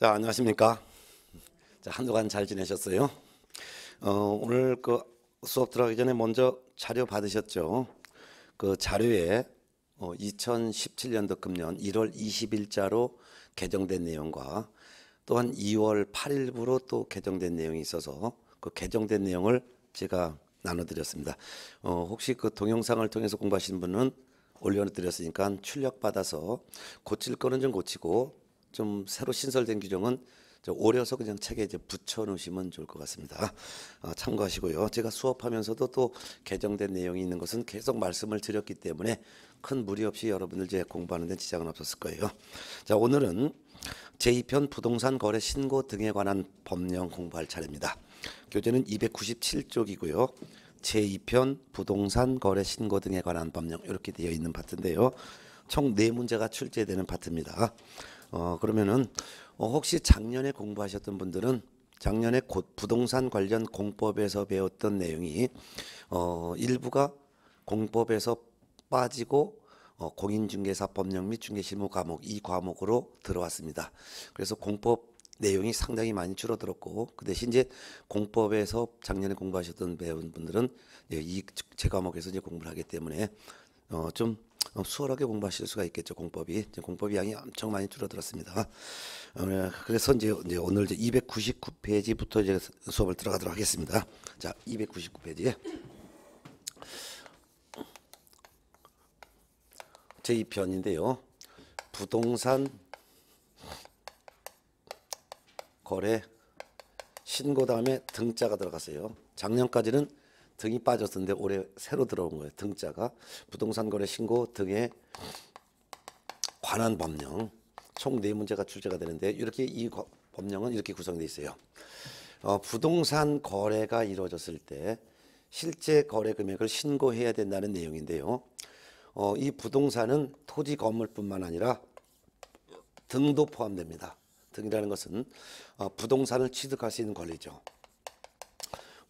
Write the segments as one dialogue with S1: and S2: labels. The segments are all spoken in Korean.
S1: 자 안녕하십니까. 자, 한 주간 잘 지내셨어요? 어, 오늘 그 수업 들어가기 전에 먼저 자료 받으셨죠? 그 자료에 어, 2017년도 금년 1월 20일자로 개정된 내용과 또한 2월 8일부로 또 개정된 내용이 있어서 그 개정된 내용을 제가 나눠드렸습니다. 어, 혹시 그 동영상을 통해서 공부하신 분은 올려드렸으니까 출력 받아서 고칠 거는 좀 고치고 좀 새로 신설된 규정은 오려서 그냥 책에 이제 붙여 놓으시면 좋을 것 같습니다. 아, 참고하시고요. 제가 수업하면서도 또 개정된 내용이 있는 것은 계속 말씀을 드렸기 때문에 큰 무리 없이 여러분들 이제 공부하는 데 지장은 없었을 거예요. 자, 오늘은 제2편 부동산 거래 신고 등에 관한 법령 공부할 차례입니다. 교재는 297쪽이고요. 제2편 부동산 거래 신고 등에 관한 법령 이렇게 되어 있는 파트인데요. 총 4문제가 출제되는 파트입니다. 어, 그러면은 어, 혹시 작년에 공부하셨던 분들은 작년에 곧 부동산 관련 공법에서 배웠던 내용이 어, 일부가 공법에서 빠지고 어, 공인중개사 법령 및 중개실무 과목 이 과목으로 들어왔습니다. 그래서 공법 내용이 상당히 많이 줄어들었고 그 대신 이제 공법에서 작년에 공부하셨던 배운 분들은 예, 이제 과목에서 이제 공부를 하기 때문에 어, 좀 어, 수월하게 공부하실 수가 있겠죠 공법이 공법 양이 엄청 많이 줄어들었습니다. 어, 그래서 이제, 오늘 이제 299페이지부터 이제 수업을 들어가도록 하겠습니다. 자, 299페이지. 에 제2편인데요. 부동산 거래 신고 다음에 등자가 들어갔어요. 작년까지는 등이 빠졌는데 올해 새로 들어온 거예요. 등자가 부동산 거래 신고 등에 관한 법령 총 네 문제가 출제가 되는데 이렇게 이 법령은 이렇게 구성돼 있어요. 어, 부동산 거래가 이루어졌을 때 실제 거래 금액을 신고해야 된다는 내용인데요. 어, 이 부동산은 토지 건물뿐만 아니라 등도 포함됩니다. 등이라는 것은 어, 부동산을 취득할 수 있는 권리죠.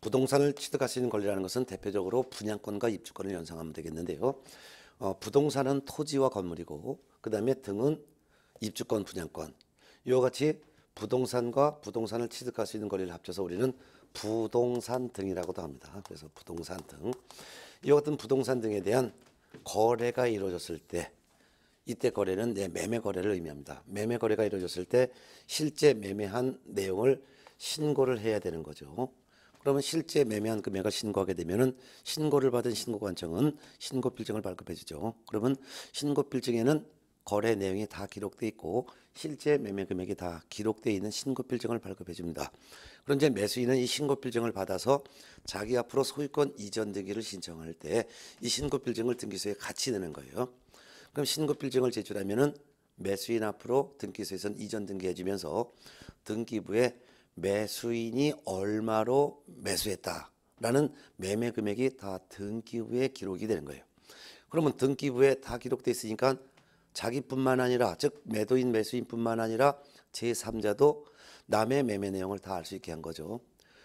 S1: 부동산을 취득할 수 있는 권리라는 것은 대표적으로 분양권과 입주권을 연상하면 되겠는데요. 어, 부동산은 토지와 건물이고 그 다음에 등은 입주권, 분양권 이와 같이 부동산과 부동산을 취득할 수 있는 권리를 합쳐서 우리는 부동산 등이라고도 합니다. 그래서 부동산 등 이와 같은 부동산 등에 대한 거래가 이루어졌을 때 이때 거래는 내 매매 거래를 의미합니다. 매매 거래가 이루어졌을 때 실제 매매한 내용을 신고를 해야 되는 거죠. 그러면 실제 매매한 금액을 신고하게 되면은 신고를 받은 신고관청은 신고필증을 발급해 주죠. 그러면 신고필증에는 거래 내용이 다 기록돼 있고 실제 매매 금액이 다 기록돼 있는 신고필증을 발급해 줍니다. 그런 이제 매수인은 이 신고필증을 받아서 자기 앞으로 소유권 이전 등기를 신청할 때 이 신고필증을 등기소에 같이 내는 거예요. 그럼 신고필증을 제출하면은 매수인 앞으로 등기소에선 이전 등기해 주면서 등기부에 매수인이 얼마로 매수했다라는 매매 금액이 다 등기부에 기록이 되는 거예요. 그러면 등기부에 다 기록돼 있으니까 자기뿐만 아니라 즉 매도인 매수인뿐만 아니라 제3자도 남의 매매 내용을 다 알 수 있게 한 거죠.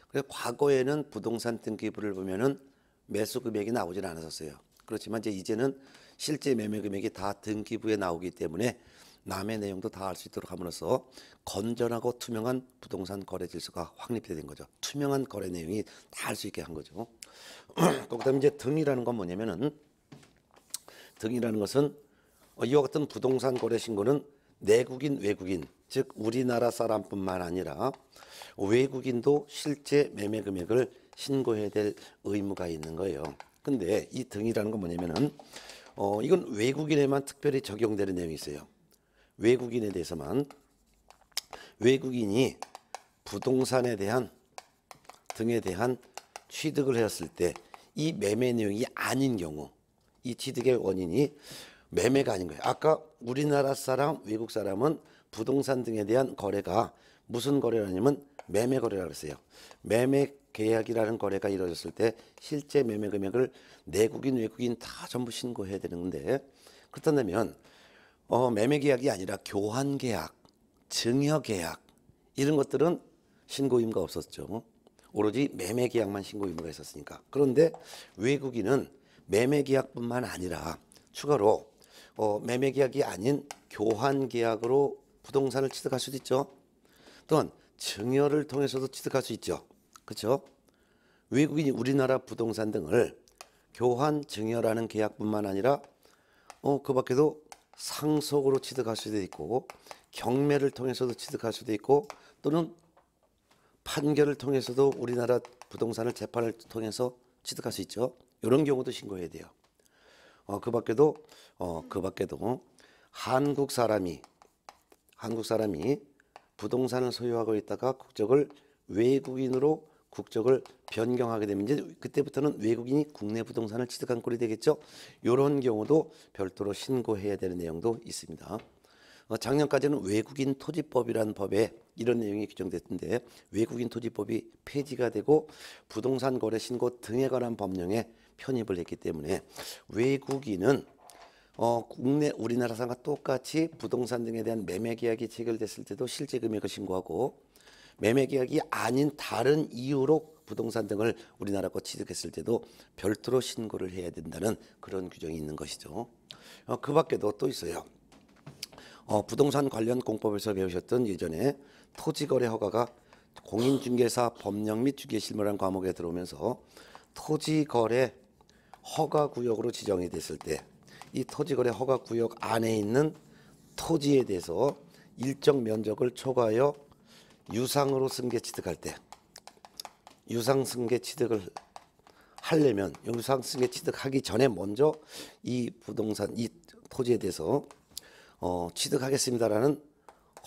S1: 그래서 과거에는 부동산 등기부를 보면은 매수 금액이 나오진 않았었어요. 그렇지만 이제 이제는 실제 매매 금액이 다 등기부에 나오기 때문에 남의 내용도 다 알 수 있도록 함으로써 건전하고 투명한 부동산 거래 질서가 확립된 이 거죠. 투명한 거래 내용이 다 알 수 있게 한 거죠. 그다음 이제 등이라는 건 뭐냐면은 등이라는 것은 어, 이와 같은 부동산 거래 신고는 내국인 외국인 즉 우리나라 사람뿐만 아니라 외국인도 실제 매매 금액을 신고해야 될 의무가 있는 거예요. 근데 이 등이라는 건 뭐냐면은 어 이건 외국인에만 특별히 적용되는 내용이 있어요. 외국인에 대해서만 외국인이 부동산에 대한 등에 대한 취득을 했을 때 이 매매 내용이 아닌 경우 이 취득의 원인이 매매가 아닌 거예요. 아까 우리나라 사람, 외국 사람은 부동산 등에 대한 거래가 무슨 거래라냐면 매매 거래라고 했어요. 매매 계약이라는 거래가 이루어졌을 때 실제 매매 금액을 내국인, 외국인 다 전부 신고해야 되는데 그렇다면 어, 매매 계약이 아니라 교환 계약, 증여 계약 이런 것들은 신고 의무가 없었죠. 오로지 매매 계약만 신고 의무가 있었으니까. 그런데 외국인은 매매 계약뿐만 아니라 추가로 어, 매매 계약이 아닌 교환 계약으로 부동산을 취득할 수도 있죠. 또한 증여를 통해서도 취득할 수 있죠. 그렇죠? 외국인이 우리나라 부동산 등을 교환 증여라는 계약뿐만 아니라 어, 그 밖에도 상속으로 취득할 수도 있고 경매를 통해서도 취득할 수도 있고 또는 판결을 통해서도 우리나라 부동산을 재판을 통해서 취득할 수 있죠. 이런 경우도 신고해야 돼요. 어, 그 밖에도 어, 그 밖에도 한국 사람이 한국 사람이 부동산을 소유하고 있다가 국적을 외국인으로 국적을 변경하게 되면 이제 그때부터는 외국인이 국내 부동산을 취득한 꼴이 되겠죠. 이런 경우도 별도로 신고해야 되는 내용도 있습니다. 어, 작년까지는 외국인 토지법이라는 법에 이런 내용이 규정됐는데 외국인 토지법이 폐지가 되고 부동산 거래 신고 등에 관한 법령에 편입을 했기 때문에 외국인은 어, 국내 우리나라상과 똑같이 부동산 등에 대한 매매 계약이 체결됐을 때도 실제 금액을 신고하고 매매 계약이 아닌 다른 이유로 부동산 등을 우리나라거 취득했을 때도 별도로 신고를 해야 된다는 그런 규정이 있는 것이죠. 어, 그 밖에도 또 있어요. 어, 부동산 관련 공법에서 배우셨던 예전에 토지거래 허가가 공인중개사 법령 및 중개실무란 과목에 들어오면서 토지거래 허가구역으로 지정이 됐을 때 이 토지거래 허가구역 안에 있는 토지에 대해서 일정 면적을 초과하여 유상으로 승계 취득할 때 유상 승계 취득을 하려면 유상 승계 취득하기 전에 먼저 이 부동산 이 토지에 대해서 어, 취득하겠습니다라는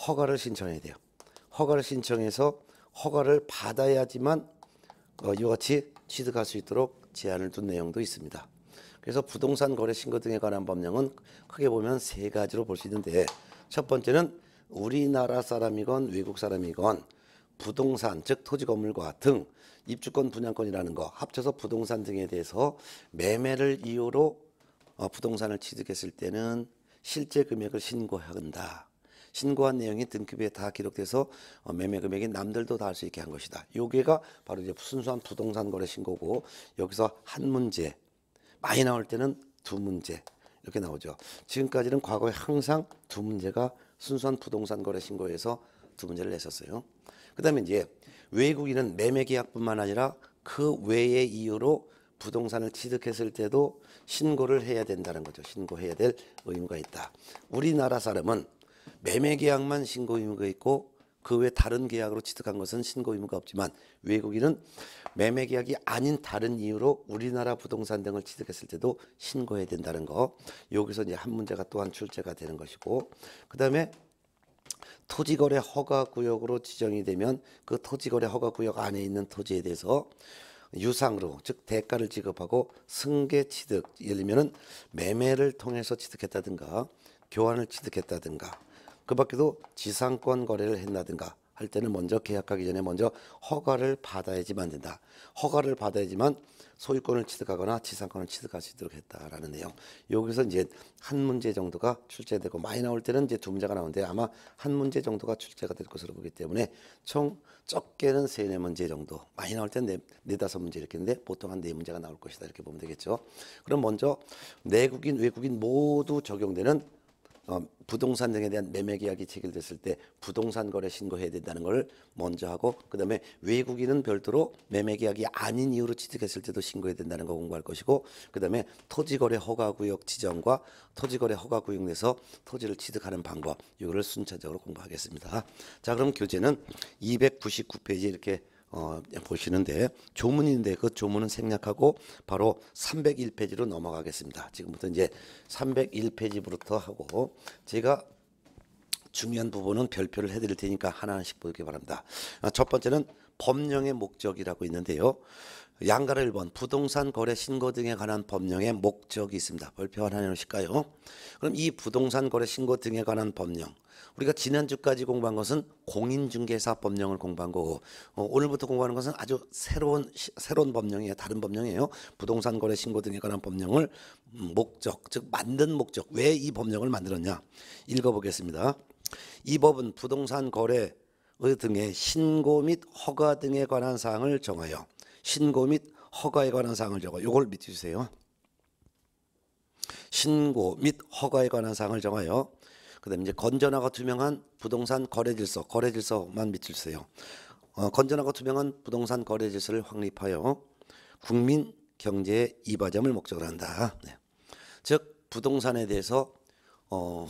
S1: 허가를 신청해야 돼요. 허가를 신청해서 허가를 받아야지만 어, 이와 같이 취득할 수 있도록 제한을 둔 내용도 있습니다. 그래서 부동산 거래 신고 등에 관한 법령은 크게 보면 세 가지로 볼 수 있는데 첫 번째는 우리나라 사람이건 외국 사람이건 부동산 즉 토지 건물과 등 입주권 분양권이라는 거 합쳐서 부동산 등에 대해서 매매를 이유로 어, 부동산을 취득했을 때는 실제 금액을 신고한다. 신고한 내용이 등급에 다 기록돼서 어, 매매 금액이 남들도 다 할 수 있게 한 것이다. 요게가 바로 이제 순수한 부동산 거래 신고고 여기서 한 문제 많이 나올 때는 두 문제 이렇게 나오죠. 지금까지는 과거에 항상 두 문제가 순수한 부동산 거래 신고에서 두 문제를 냈었어요. 그다음에 이제 외국인은 매매 계약뿐만 아니라 그 외의 이유로 부동산을 취득했을 때도 신고를 해야 된다는 거죠. 신고해야 될 의무가 있다. 우리나라 사람은 매매 계약만 신고 의무가 있고 그외 다른 계약으로 취득한 것은 신고 의무가 없지만 외국인은 매매 계약이 아닌 다른 이유로 우리나라 부동산 등을 취득했을 때도 신고해야 된다는 거. 여기서 이제 한 문제가 또한 출제가 되는 것이고 그다음에 토지거래 허가구역으로 지정이 되면 그 토지거래 허가구역 안에 있는 토지에 대해서 유상으로 즉 대가를 지급하고 승계 취득 예를 들면은 매매를 통해서 취득했다든가 교환을 취득했다든가 그 밖에도 지상권 거래를 했나든가 할 때는 먼저 계약하기 전에 먼저 허가를 받아야지만 된다. 허가를 받아야지만 소유권을 취득하거나 지상권을 취득할 수 있도록 했다라는 내용. 여기서 이제 한 문제 정도가 출제되고 많이 나올 때는 이제 두 문제가 나오는데 아마 한 문제 정도가 출제가 될 것으로 보기 때문에 총 적게는 세 네 문제 정도, 많이 나올 때는 네 다섯 문제 이렇게 있는데 보통 한 네 문제가 나올 것이다 이렇게 보면 되겠죠. 그럼 먼저 내국인 외국인 모두 적용되는 어, 부동산 등에 대한 매매 계약이 체결됐을 때 부동산 거래 신고해야 된다는 걸 먼저 하고 그다음에 외국인은 별도로 매매 계약이 아닌 이유로 취득했을 때도 신고해야 된다는 거 공부할 것이고 그다음에 토지 거래 허가 구역 지정과 토지 거래 허가 구역 내에서 토지를 취득하는 방법 이거를 순차적으로 공부하겠습니다. 자, 그럼 교재는 299페이지 이렇게 어, 보시는데 조문인데 그 조문은 생략하고 바로 301페이지로 넘어가겠습니다. 지금부터 이제 301페이지부터 하고 제가 중요한 부분은 별표를 해드릴 테니까 하나씩 보기 바랍니다. 아, 첫 번째는 법령의 목적이라고 있는데요. 양가를 1번 부동산 거래 신고 등에 관한 법령의 목적이 있습니다. 발표한 하나님이실까요? 그럼 이 부동산 거래 신고 등에 관한 법령 우리가 지난주까지 공부한 것은 공인중개사 법령을 공부한 거고 어, 오늘부터 공부하는 것은 아주 새로운 시, 새로운 법령이에요. 다른 법령이에요. 부동산 거래 신고 등에 관한 법령을 음, 목적 즉 만든 목적 왜 이 법령을 만들었냐 읽어보겠습니다. 이 법은 부동산 거래 등의 신고 및 허가 등에 관한 사항을 정하여 신고 및 허가에 관한 사항을 적어. 요걸 밑에 주세요. 신고 및 허가에 관한 사항을 정하여 그다음 이제 건전하고 투명한 부동산 거래 질서 거래 질서만 밑에 주세요. 어, 건전하고 투명한 부동산 거래 질서를 확립하여 국민 경제의 이바점을 목적으로 한다. 네. 즉 부동산에 대해서 어,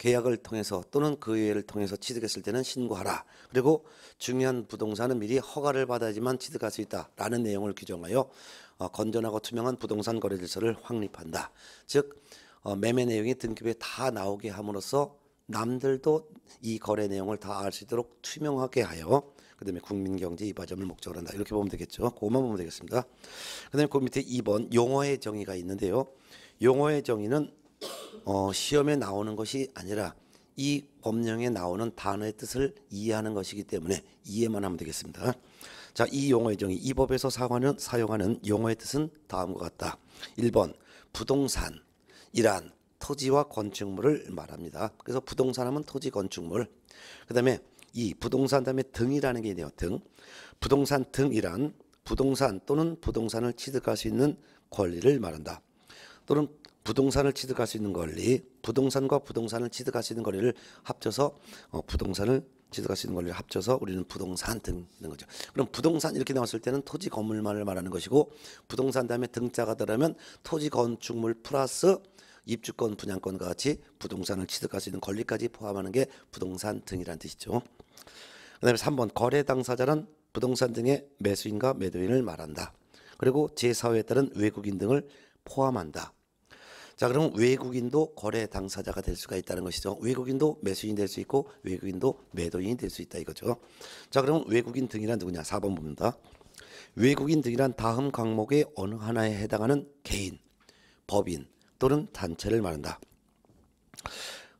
S1: 계약을 통해서 또는 그 외를 통해서 취득했을 때는 신고하라. 그리고 중요한 부동산은 미리 허가를 받아야지만 취득할 수 있다라는 내용을 규정하여 어, 건전하고 투명한 부동산 거래 질서를 확립한다. 즉 어, 매매 내용이 등급에 다 나오게 함으로써 남들도 이 거래 내용을 다 알 수 있도록 투명하게 하여 그다음에 국민 경제 이바점을 목적으로 한다. 이렇게 보면 되겠죠. 그것만 보면 되겠습니다. 그다음에 그 밑에 2번 용어의 정의가 있는데요. 용어의 정의는 어, 시험에 나오는 것이 아니라 이 법령에 나오는 단어의 뜻을 이해하는 것이기 때문에 이해만 하면 되겠습니다. 자, 이 용어의 정의 이 법에서 사과는 사용하는 용어의 뜻은 다음과 같다. 1번 부동산 이란 토지와 건축물을 말합니다. 그래서 부동산 하면 토지 건축물. 그다음에 이 부동산 다음에 등이라는 게 있네요. 등. 부동산 등이란 부동산 또는 부동산을 취득할 수 있는 권리를 말한다. 또는 부동산을 취득할 수 있는 권리, 부동산과 부동산을 취득할 수 있는 권리를 합쳐서 어, 부동산을 취득할 수 있는 권리를 합쳐서 우리는 부동산 등는 거죠. 그럼 부동산 이렇게 나왔을 때는 토지 건물만을 말하는 것이고 부동산 다음에 등자가 들어면 토지 건축물 플러스 입주권, 분양권과 같이 부동산을 취득할 수 있는 권리까지 포함하는 게 부동산 등이라는 뜻이죠. 그다음에 3번 거래 당사자는 부동산 등의 매수인과 매도인을 말한다. 그리고 제4회에 따른 외국인 등을 포함한다. 자, 그럼 외국인도 거래 당사자가 될 수가 있다는 것이죠. 외국인도 매수인 이될 수 있고 외국인도 매도인이 될 수 있다 이거죠. 자, 그럼 외국인 등이란 누구냐? 4번 봅니다. 외국인 등이란 다음 항목의 어느 하나에 해당하는 개인, 법인 또는 단체를 말한다.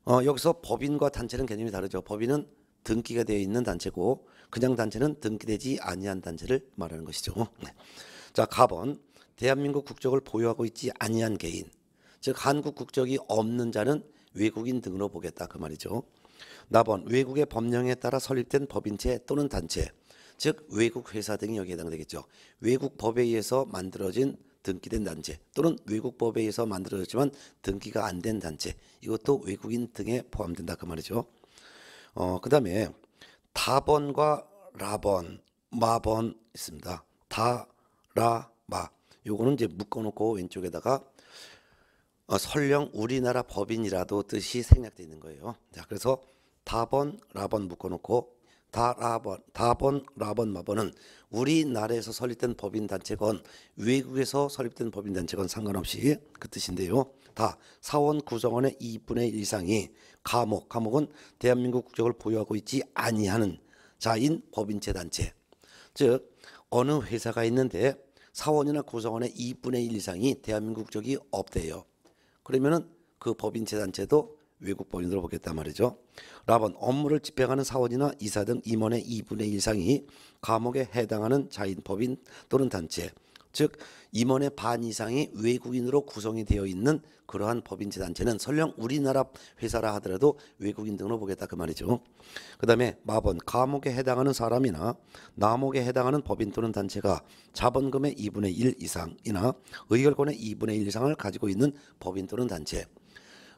S1: 어, 여기서 법인과 단체는 개념이 다르죠. 법인은 등기가 되어 있는 단체고 그냥 단체는 등기되지 아니한 단체를 말하는 것이죠. 네. 자, 가번 대한민국 국적을 보유하고 있지 아니한 개인 즉 한국 국적이 없는 자는 외국인 등으로 보겠다 그 말이죠. 나번 외국의 법령에 따라 설립된 법인체 또는 단체 즉 외국 회사 등이 여기에 해당되겠죠. 외국 법에 의해서 만들어진 등기된 단체 또는 외국 법에 의해서 만들어졌지만 등기가 안 된 단체 이것도 외국인 등에 포함된다 그 말이죠. 어 그다음에 다번과 라번 마번 있습니다. 다라마 요거는 이제 묶어놓고 왼쪽에다가 어, 설령 우리나라 법인이라도 뜻이 생략되는 거예요. 자, 그래서 다번 라번 묶어놓고 다라번 다번 라번 마번은 우리나라에서 설립된 법인 단체건 외국에서 설립된 법인 단체건 상관없이 그 뜻인데요. 다 사원 구성원의 2분의 1 이상이 감옥 감옥은 대한민국 국적을 보유하고 있지 아니하는 자인 법인체 단체 즉 어느 회사가 있는데 사원이나 구성원의 2분의 1 이상이 대한민국 국적이 없대요. 그러면은 그 법인 재산체도 외국 법인으로 보겠단 말이죠. 라번 업무를 집행하는 사원이나 이사 등 임원의 2분의 1 이상이 감옥에 해당하는 자인 법인 또는 단체 즉 임원의 반 이상이 외국인으로 구성이 되어 있는 그러한 법인지 단체는 설령 우리나라 회사라 하더라도 외국인 등으로 보겠다 그 말이죠. 그 다음에 마번 감옥에 해당하는 사람이나 남옥에 해당하는 법인 또는 단체가 자본금의 2분의 1 이상이나 의결권의 2분의 1 이상을 가지고 있는 법인 또는 단체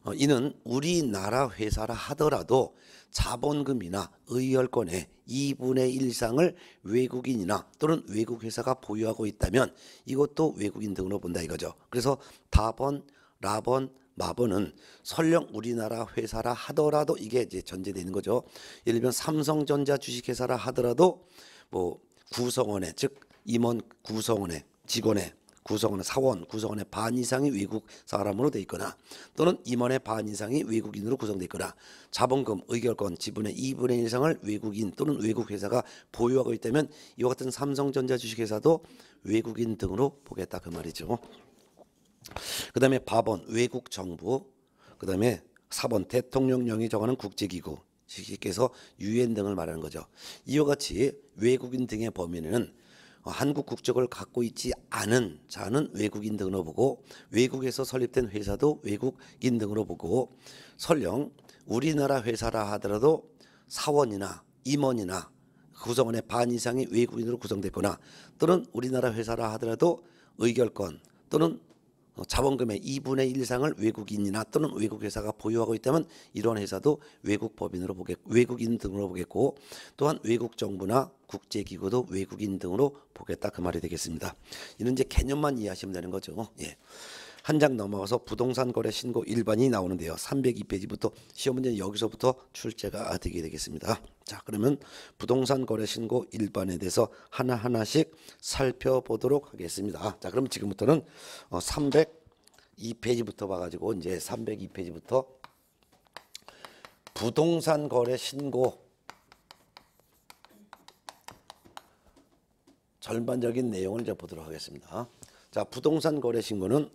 S1: 어, 이는 우리나라 회사라 하더라도 자본금이나 의열권의 2분의 1 이상을 외국인이나 또는 외국 회사가 보유하고 있다면 이것도 외국인 등으로 본다 이거죠. 그래서 다번, 라번, 마번은 설령 우리나라 회사라 하더라도 이게 이제 전제되는 거죠. 예를 들면 삼성전자 주식회사라 하더라도 뭐 구성원의 즉 임원 구성원의 직원의 구성원의 사원, 구성원의 반 이상이 외국 사람으로 돼 있거나 또는 임원의 반 이상이 외국인으로 구성돼 있거나 자본금, 의결권, 지분의 2분의 1 이상을 외국인 또는 외국 회사가 보유하고 있다면 이와 같은 삼성전자 주식회사도 외국인 등으로 보겠다 그 말이죠. 그 다음에 밥원, 외국 정부, 그 다음에 사번 대통령령이 정하는 국제기구, 쉽게 해서 유엔 등을 말하는 거죠. 이와 같이 외국인 등의 범위는 어, 한국 국적을 갖고 있지 않은 자는 외국인 등으로 보고 외국에서 설립된 회사도 외국인 등으로 보고 설령 우리나라 회사라 하더라도 사원이나 임원이나 구성원의 반 이상이 외국인으로 구성됐거나 또는 우리나라 회사라 하더라도 의결권 또는 어, 자본금의 2분의 1상을 이 외국인이나 또는 외국 회사가 보유하고 있다면 이러한 회사도 외국 법인으로 보겠 외국인 등으로 보겠고 또한 외국 정부나 국제기구도 외국인 등으로 보겠다 그 말이 되겠습니다. 이런 이제 개념만 이해하시면 되는 거죠. 예. 한장 넘어가서 부동산 거래 신고 1반이 나오는데요. 302페이지부터 시험 문제는 여기서부터 출제가 되게 되겠습니다. 자, 그러면 부동산 거래 신고 1반에 대해서 하나하나씩 살펴보도록 하겠습니다. 자, 그럼 지금부터는 302페이지부터 어, 봐 가지고 이제 302페이지부터 부동산 거래 신고 절반적인 내용을 이제 보도록 하겠습니다. 자, 부동산 거래 신고는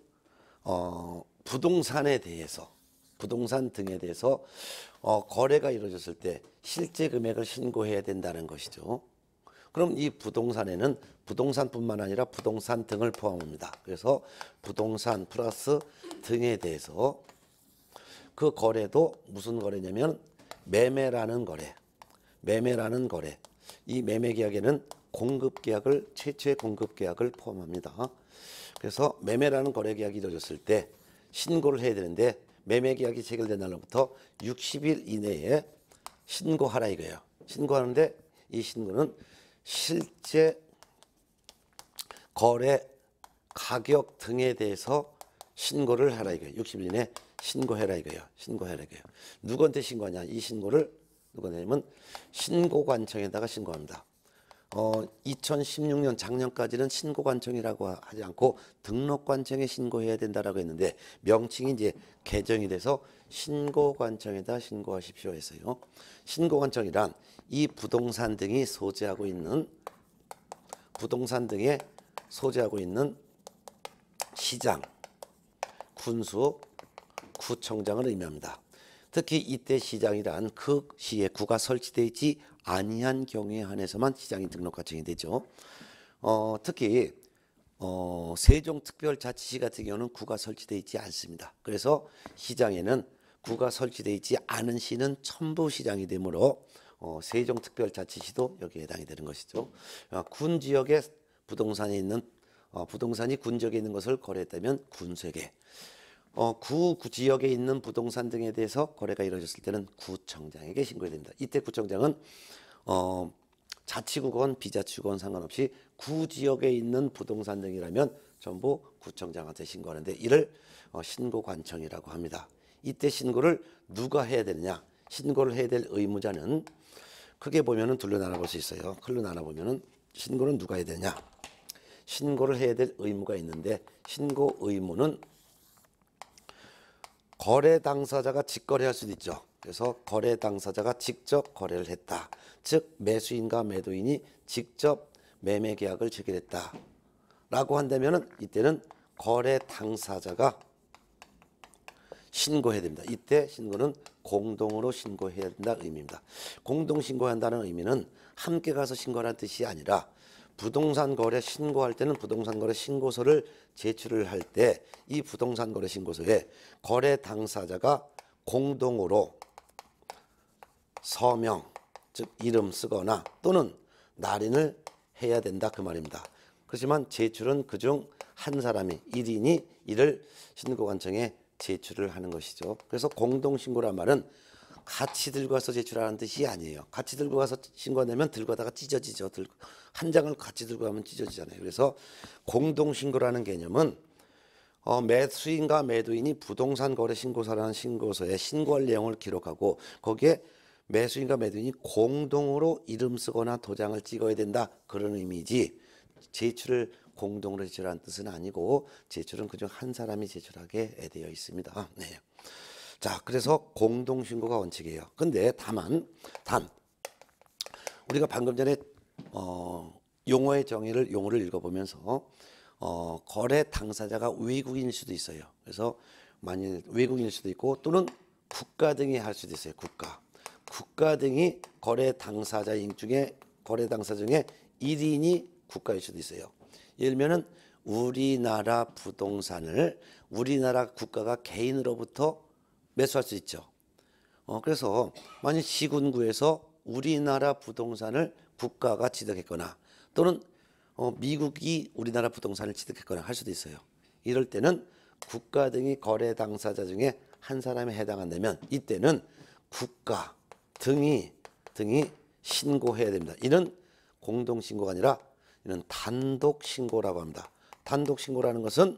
S1: 어, 부동산에 대해서 부동산 등에 대해서 어, 거래가 이루어졌을 때 실제 금액을 신고해야 된다는 것이죠. 그럼 이 부동산에는 부동산뿐만 아니라 부동산 등을 포함합니다. 그래서 부동산 플러스 등에 대해서 그 거래도 무슨 거래냐면 매매라는 거래, 매매라는 거래. 이 매매 계약에는 공급 계약을 최초의 공급 계약을 포함합니다. 그래서 매매라는 거래 계약이 이루어졌을 때 신고를 해야 되는데 매매 계약이 체결된 날로부터 60일 이내에 신고하라 이거예요. 신고하는데 이 신고는 실제 거래 가격 등에 대해서 신고를 하라 이거예요. 60일 이내 신고해라 이거예요. 신고해라 이거예요. 누구한테 신고하냐? 이 신고를 누구냐면 신고관청에다가 신고합니다. 어, 2016년 작년까지는 신고관청이라고 하지 않고 등록관청에 신고해야 된다라고 했는데 명칭이 이제 개정이 돼서 신고관청에다 신고하십시오 해서요. 신고관청이란 이 부동산 등이 소재하고 있는 부동산 등에 소재하고 있는 시장, 군수, 구청장을 의미합니다. 특히 이때 시장이란 그 시에 구가 설치되지 아니한 경우에 한해서만 시장이 등록 과정이 되죠. 어, 특히 어, 세종특별자치시 같은 경우는 구가 설치되어 있지 않습니다. 그래서 시장에는 구가 설치되어 있지 않은 시는 첨부시장이 되므로 어, 세종특별자치시도 여기에 해당이 되는 것이죠. 어, 군 지역에 부동산이 있는 어, 부동산이 군 지역에 있는 것을 거래했다면 군세계 어, 구, 구 지역에 있는 부동산 등에 대해서 거래가 이루어졌을 때는 구청장에게 신고해야 됩니다. 이때 구청장은 어, 자치구건 비자치구건 상관없이 구 지역에 있는 부동산 등이라면 전부 구청장한테 신고하는데 이를 어, 신고관청이라고 합니다. 이때 신고를 누가 해야 되느냐? 신고를 해야 될 의무자는 크게 보면은 둘로 나눠볼 수 있어요. 클로 나눠보면은 신고는 누가 해야 되냐? 신고를 해야 될 의무가 있는데 신고 의무는 거래 당사자가 직거래할 수도 있죠. 그래서 거래 당사자가 직접 거래를 했다. 즉 매수인과 매도인이 직접 매매 계약을 체결했다. 라고 한다면 이때는 거래 당사자가 신고해야 됩니다. 이때 신고는 공동으로 신고해야 된다 의미입니다. 공동 신고한다는 의미는 함께 가서 신고하는 뜻이 아니라 부동산 거래 신고할 때는 부동산 거래 신고서를 제출을 할 때 이 부동산 거래 신고서에 거래 당사자가 공동으로 서명 즉 이름 쓰거나 또는 날인을 해야 된다 그 말입니다. 그렇지만 제출은 그중 한 사람이 일인이 이를 신고관청에 제출을 하는 것이죠. 그래서 공동신고란 말은 같이 들고 가서 제출하는 뜻이 아니에요. 같이 들고 가서 신고 내면 들고 다가 찢어지죠. 한 장을 같이 들고 가면 찢어지잖아요. 그래서 공동 신고라는 개념은 어, 매수인과 매도인이 부동산 거래 신고서라는 신고서에 신고할 내용을 기록하고 거기에 매수인과 매도인이 공동으로 이름 쓰거나 도장을 찍어야 된다 그런 의미지 제출을 공동으로 제출한 뜻은 아니고 제출은 그중 한 사람이 제출하게 되어 있습니다. 네. 자, 그래서 공동신고가 원칙이에요. 근데 다만, 단, 우리가 방금 전에 어, 용어의 정의를 용어를 읽어보면서 어, 거래 당사자가 외국인일 수도 있어요. 그래서 만일 외국인일 수도 있고 또는 국가 등이 할 수도 있어요. 국가. 국가 등이 거래 당사자인 중에 거래 당사 중에 1인이 국가일 수도 있어요. 예를 들면은 우리나라 부동산을 우리나라 국가가 개인으로부터 매수할 수 있죠. 어, 그래서 만약 시군구에서 우리나라 부동산을 국가가 취득했거나 또는 어, 미국이 우리나라 부동산을 취득했거나 할 수도 있어요. 이럴 때는 국가 등이 거래 당사자 중에 한 사람에 해당한다면 이때는 국가 등이 등이 신고해야 됩니다. 이는 공동 신고가 아니라 이는 단독 신고라고 합니다. 단독 신고라는 것은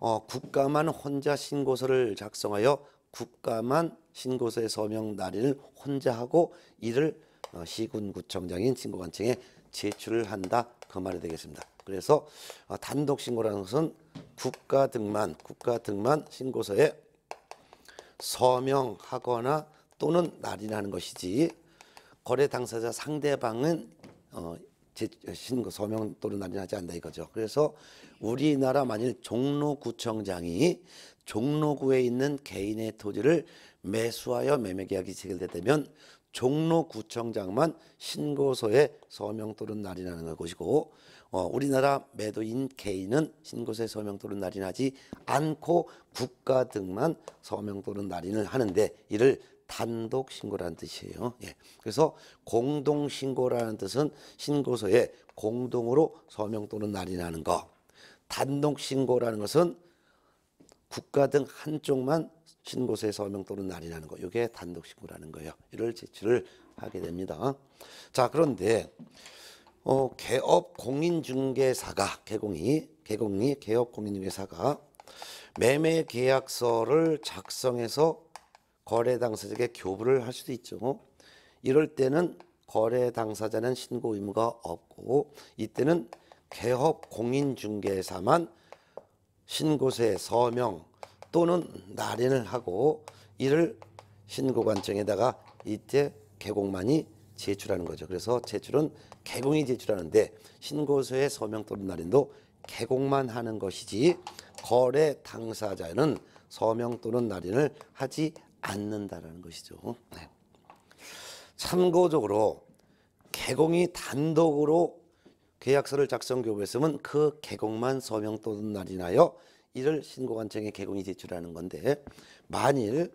S1: 어, 국가만 혼자 신고서를 작성하여 국가만 신고서에 서명 날인을 혼자 하고 이를 어, 시군구청장인 신고관청에 제출을 한다 그 말이 되겠습니다. 그래서 어, 단독 신고라는 것은 국가 등만 국가 등만 신고서에 서명하거나 또는 날인하는 것이지 거래 당사자 상대방은 어, 신고 서명 또는 날인하지 않는다 이거죠. 그래서 우리나라 만일 종로구청장이 종로구에 있는 개인의 토지를 매수하여 매매계약이 체결되면 종로구청장만 신고서에 서명 또는 날인하는 것이고 어, 우리나라 매도인 개인은 신고서에 서명 또는 날인하지 않고 국가 등만 서명 또는 날인을 하는데 이를 단독 신고라는 뜻이에요. 예. 그래서 공동 신고라는 뜻은 신고서에 공동으로 서명 또는 날인하는 거. 단독 신고라는 것은 국가 등 한쪽만 신고서에서 서명 또는 날인하는 거 이게 단독 신고라는 거예요. 이를 제출을 하게 됩니다. 자 그런데 어, 개업 공인중개사가 개공이 개공이 개업 공인중개사가 매매 계약서를 작성해서 거래 당사자에게 교부를 할 수도 있죠. 이럴 때는 거래 당사자는 신고 의무가 없고 이때는 개업 공인중개사만 신고세 서명 또는 날인을 하고 이를 신고관청에다가 이때 개공만이 제출하는 거죠. 그래서 제출은 개공이 제출하는데 신고서의 서명 또는 날인도 개공만 하는 것이지 거래 당사자는 서명 또는 날인을 하지 않는다라는 것이죠. 네. 참고적으로 개공이 단독으로 계약서를 작성 교부했으면 그 개공만 서명 또는 날인하여 이를 신고관청에 개공이 제출하는 건데 만일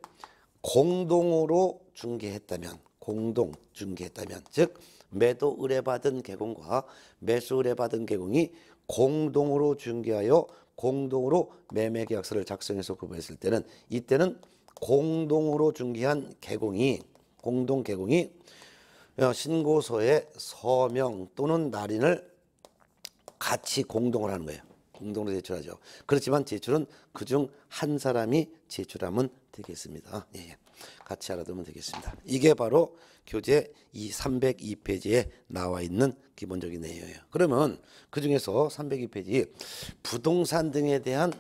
S1: 공동으로 중개했다면 공동 중개했다면 즉 매도 의뢰받은 개공과 매수 의뢰받은 개공이 공동으로 중개하여 공동으로 매매 계약서를 작성해서 구부했을 때는 이때는 공동으로 중개한 개공이 공동 개공이 어, 신고서에 서명 또는 날인을 같이 공동을 하는 거예요. 공동으로 제출하죠. 그렇지만 제출은 그 중 한 사람이 제출하면 되겠습니다. 예, 예. 같이 알아두면 되겠습니다. 이게 바로 교재 이 302페이지에 나와 있는 기본적인 내용이에요. 그러면 그 중에서 302페이지 부동산 등에 대한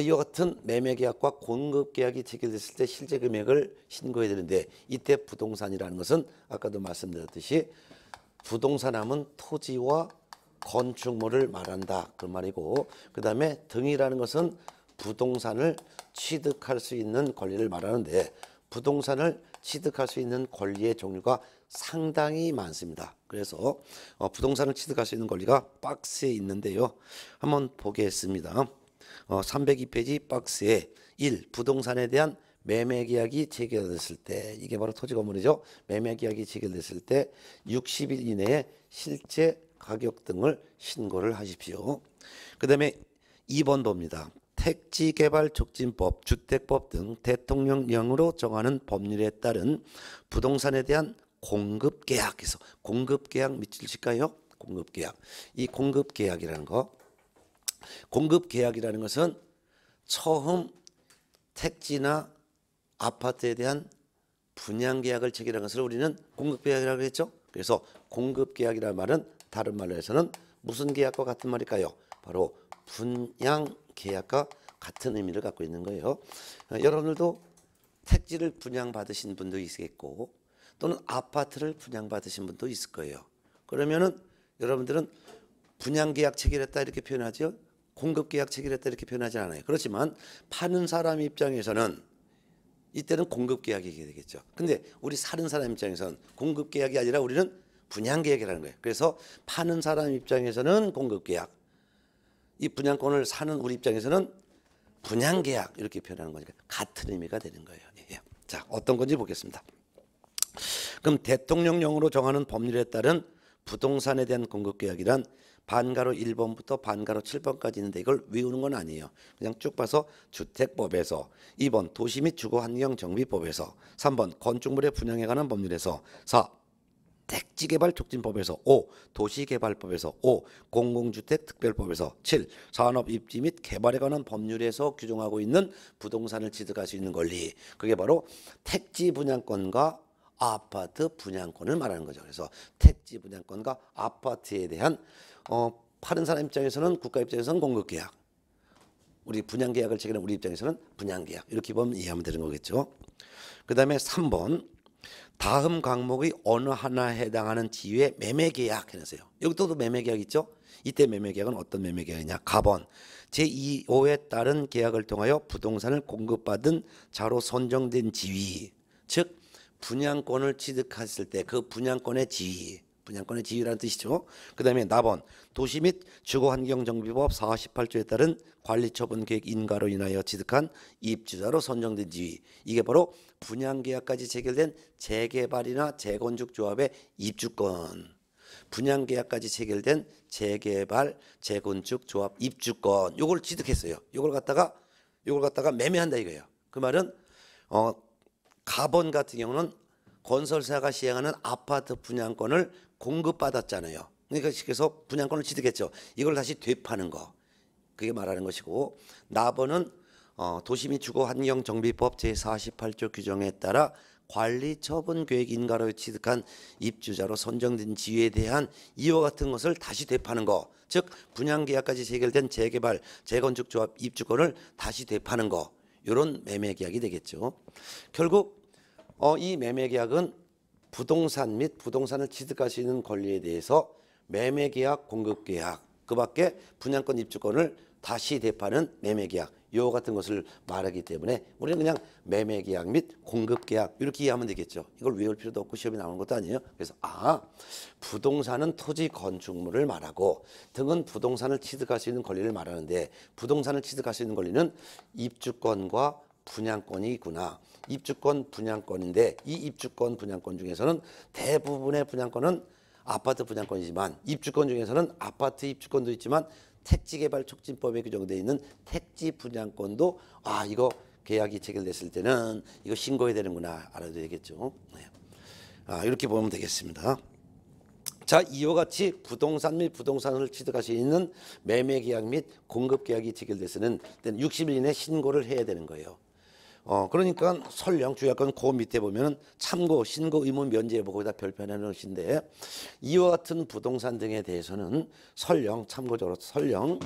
S1: 이와 같은 매매 계약과 공급 계약이 체결됐을 때 실제 금액을 신고해야 되는데 이때 부동산이라는 것은 아까도 말씀드렸듯이 부동산 하면 토지와 건축물을 말한다 그 말이고 그 다음에 등이라는 것은 부동산을 취득할 수 있는 권리를 말하는데 부동산을 취득할 수 있는 권리의 종류가 상당히 많습니다. 그래서 어, 부동산을 취득할 수 있는 권리가 박스에 있는데요. 한번 보겠습니다. 302페이지 어, 박스에 1. 부동산에 대한 매매 계약이 체결됐을 때 이게 바로 토지 건물이죠. 매매 계약이 체결됐을 때 60일 이내에 실제 가격 등을 신고를 하십시오. 그 다음에 2번 봅니다. 택지개발촉진법, 주택법 등 대통령령으로 정하는 법률에 따른 부동산에 대한 공급계약에서 공급계약 미칠실까요? 공급계약. 이 공급계약이라는 거 공급계약이라는 것은 처음 택지나 아파트에 대한 분양계약을 체결한 것을 우리는 공급계약이라고 했죠. 그래서 공급계약이라는 말은 다른 말로 해서는 무슨 계약과 같은 말일까요? 바로 분양 계약과 같은 의미를 갖고 있는 거예요. 어, 여러분들도 택지를 분양받으신 분도 있겠고 또는 아파트를 분양받으신 분도 있을 거예요. 그러면은 여러분들은 분양 계약 체결했다 이렇게 표현하죠. 공급 계약 체결했다 이렇게 표현하지 않아요. 그렇지만 파는 사람 입장에서는 이때는 공급 계약이 되겠죠. 근데 우리 사는 사람 입장에선 공급 계약이 아니라 우리는 분양 계약이라는 거예요. 그래서 파는 사람 입장에서는 공급 계약, 이 분양권을 사는 우리 입장에서는 분양 계약 이렇게 표현하는 거니까 같은 의미가 되는 거예요. 예. 자, 어떤 건지 보겠습니다. 그럼 대통령령으로 정하는 법률에 따른 부동산에 대한 공급 계약이란 반가로 1번부터 반가로 7번까지 있는데 이걸 외우는 건 아니에요. 그냥 쭉 봐서 주택법에서 2번 도시 및 주거 환경 정비법에서 3번 건축물의 분양에 관한 법률에서 4 택지개발촉진법에서 5, 도시개발법에서 5, 공공주택특별법에서 7, 산업입지 및 개발에 관한 법률에서 규정하고 있는 부동산을 취득할 수 있는 권리 그게 바로 택지 분양권과 아파트 분양권을 말하는 거죠. 그래서 택지 분양권과 아파트에 대한 어, 파는 사람 입장에서는 국가 입장에서는 공급계약 우리 분양계약을 체결한 우리 입장에서는 분양계약 이렇게 보면 이해하면 되는 거겠죠. 그 다음에 3번 다음 강목의 어느 하나에 해당하는 지위의 매매 계약 해놨세요 여기도 매매 계약 있죠? 이때 매매 계약은 어떤 매매 계약이냐? 가번 제2호에 따른 계약을 통하여 부동산을 공급받은 자로 선정된 지위, 즉 분양권을 취득했을 때 그 분양권의 지위 분양권의 지위라는 뜻이죠. 그 다음에 나번 도시 및 주거환경정비법 48조에 따른 관리처분계획 인가로 인하여 취득한 입주자로 선정된 지위 이게 바로 분양계약까지 체결된 재개발이나 재건축 조합의 입주권 분양계약까지 체결된 재개발 재건축 조합 입주권 이걸 취득했어요. 이걸 갖다가 요걸 갖다가 매매한다 이거예요. 그 말은 어 가본 같은 경우는 건설사가 시행하는 아파트 분양권을 공급받았잖아요. 그러니까 계속 분양권을 취득했죠. 이걸 다시 되파는 거. 그게 말하는 것이고 나번은 어, 도시미 주거 환경 정비법 제48조 규정에 따라 관리 처분 계획 인가로 취득한 입주자로 선정된 지위에 대한 이와 같은 것을 다시 되파는 거. 즉 분양 계약까지 체결된 재개발, 재건축 조합 입주권을 다시 되파는 거. 요런 매매 계약이 되겠죠. 결국 어, 이 매매 계약은 부동산 및 부동산을 취득할 수 있는 권리에 대해서 매매계약, 공급계약, 그 밖에 분양권 입주권을 다시 대파는 매매계약, 요 같은 것을 말하기 때문에 우리는 그냥 매매계약 및 공급계약 이렇게 이해하면 되겠죠. 이걸 외울 필요도 없고 시험이 나오는 것도 아니에요. 그래서 아 부동산은 토지 건축물을 말하고 등은 부동산을 취득할 수 있는 권리를 말하는데 부동산을 취득할 수 있는 권리는 입주권과 분양권이구나. 있 입주권 분양권인데 이 입주권 분양권 중에서는 대부분의 분양권은 아파트 분양권이지만 입주권 중에서는 아파트 입주권도 있지만 택지개발 촉진법에 규정되어 있는 택지 분양권도 아 이거 계약이 체결됐을 때는 이거 신고해야 되는구나 알아야 되겠죠. 네. 아 이렇게 보면 되겠습니다. 자 이와 같이 부동산 및 부동산을 취득할 수 있는 매매 계약 및 공급 계약이 체결됐을 때는 60일 이내 신고를 해야 되는 거예요. 어, 그러니까 설령 주약권 그 밑에 보면은 참고 신고 의무 면제해보고 뭐 거기다 별편해 놓은 것인데 이와 같은 부동산 등에 대해서는 설령 참고적으로 설령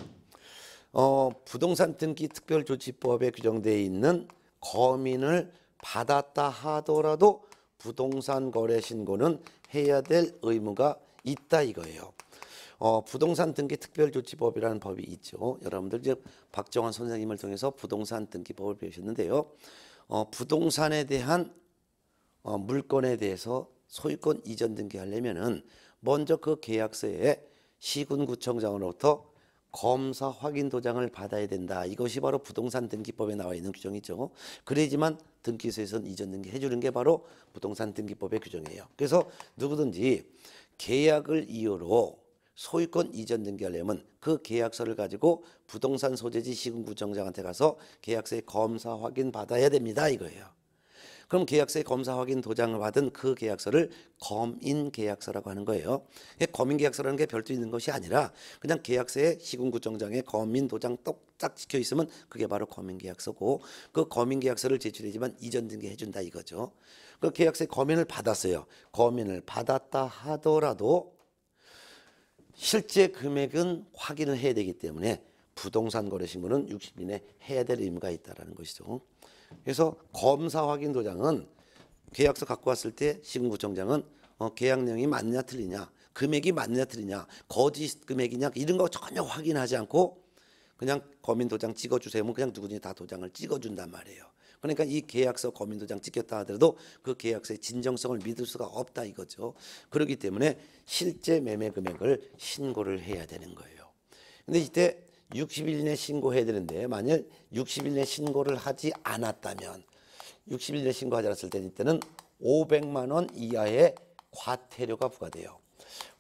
S1: 어, 부동산 등기 특별조치법에 규정되어 있는 거민을 받았다 하더라도 부동산 거래 신고는 해야 될 의무가 있다 이거예요. 어, 부동산 등기 특별조치법이라는 법이 있죠. 여러분들 이제 박정환 선생님을 통해서 부동산 등기법을 배우셨는데요. 어, 부동산에 대한 어, 물건에 대해서 소유권 이전 등기하려면은 먼저 그 계약서에 시군구청장으로부터 검사 확인 도장을 받아야 된다. 이것이 바로 부동산 등기법에 나와 있는 규정이죠. 그러지만 등기소에서는 이전 등기 해주는 게 바로 부동산 등기법의 규정이에요. 그래서 누구든지 계약을 이유로 소유권 이전 등기하려면 그 계약서를 가지고 부동산 소재지 시군구청장한테 가서 계약서의 검사 확인 받아야 됩니다 이거예요. 그럼 계약서의 검사 확인 도장을 받은 그 계약서를 검인 계약서라고 하는 거예요. 검인 계약서라는 게 별도 있는 것이 아니라 그냥 계약서에 시군구청장에 검인 도장 똑딱 찍혀 있으면 그게 바로 검인 계약서고 그 검인 계약서를 제출해지만 이전 등기해 준다 이거죠. 그 계약서에 검인을 받았어요. 검인을 받았다 하더라도 실제 금액은 확인을 해야 되기 때문에 부동산 거래신고는 60일 에 해야 될 의무가 있다는 것이죠. 그래서 검사 확인 도장은 계약서 갖고 왔을 때 시군구청장은 어, 계약 내용이 맞냐 틀리냐 금액이 맞냐 틀리냐 거짓 금액이냐 이런 거 전혀 확인하지 않고 그냥 검인 도장 찍어주세요. 뭐 그냥 누구든지 다 도장을 찍어준단 말이에요. 그러니까 이 계약서 거민도장 찍혔다 하더라도 그 계약서의 진정성을 믿을 수가 없다 이거죠. 그렇기 때문에 실제 매매 금액을 신고를 해야 되는 거예요. 근데 이때 60일 내 신고해야 되는데 만약 60일 내 신고를 하지 않았다면 60일 내 신고하지 않았을 때는 이때는 500만 원 이하의 과태료가 부과돼요.